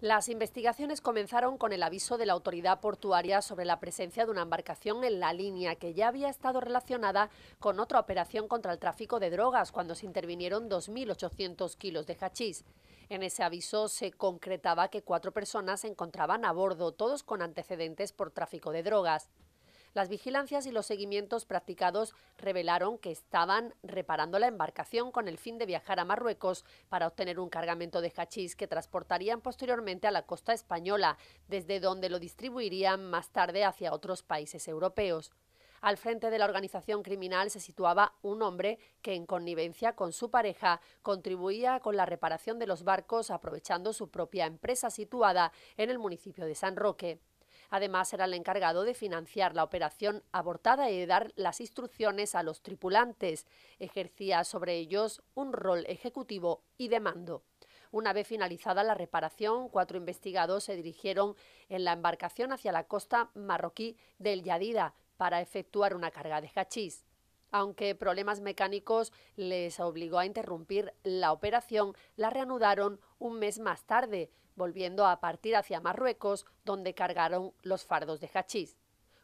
Las investigaciones comenzaron con el aviso de la autoridad portuaria sobre la presencia de una embarcación en la línea que ya había estado relacionada con otra operación contra el tráfico de drogas cuando se intervinieron 2.800 kilos de hachís. En ese aviso se concretaba que cuatro personas se encontraban a bordo, todos con antecedentes por tráfico de drogas. Las vigilancias y los seguimientos practicados revelaron que estaban reparando la embarcación con el fin de viajar a Marruecos para obtener un cargamento de hachís que transportarían posteriormente a la costa española, desde donde lo distribuirían más tarde hacia otros países europeos. Al frente de la organización criminal se situaba un hombre que, en connivencia con su pareja, contribuía con la reparación de los barcos aprovechando su propia empresa situada en el municipio de San Roque. Además, era el encargado de financiar la operación abortada y de dar las instrucciones a los tripulantes. Ejercía sobre ellos un rol ejecutivo y de mando. Una vez finalizada la reparación, cuatro investigados se dirigieron en la embarcación hacia la costa marroquí del Yadida para efectuar una carga de hachís. Aunque problemas mecánicos les obligó a interrumpir la operación, la reanudaron un mes más tarde, volviendo a partir hacia Marruecos, donde cargaron los fardos de hachís.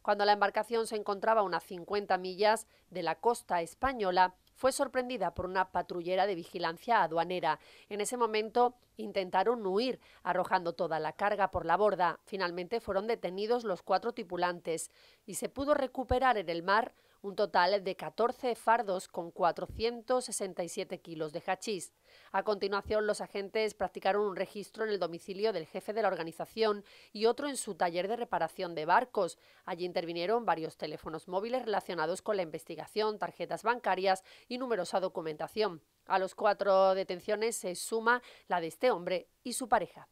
Cuando la embarcación se encontraba a unas 50 millas de la costa española, fue sorprendida por una patrullera de vigilancia aduanera. En ese momento intentaron huir, arrojando toda la carga por la borda. Finalmente fueron detenidos los cuatro tripulantes y se pudo recuperar en el mar un total de 14 fardos con 467 kilos de hachís. A continuación, los agentes practicaron un registro en el domicilio del jefe de la organización y otro en su taller de reparación de barcos. Allí intervinieron varios teléfonos móviles relacionados con la investigación, tarjetas bancarias y numerosa documentación. A los cuatro detenciones se suma la de este hombre y su pareja.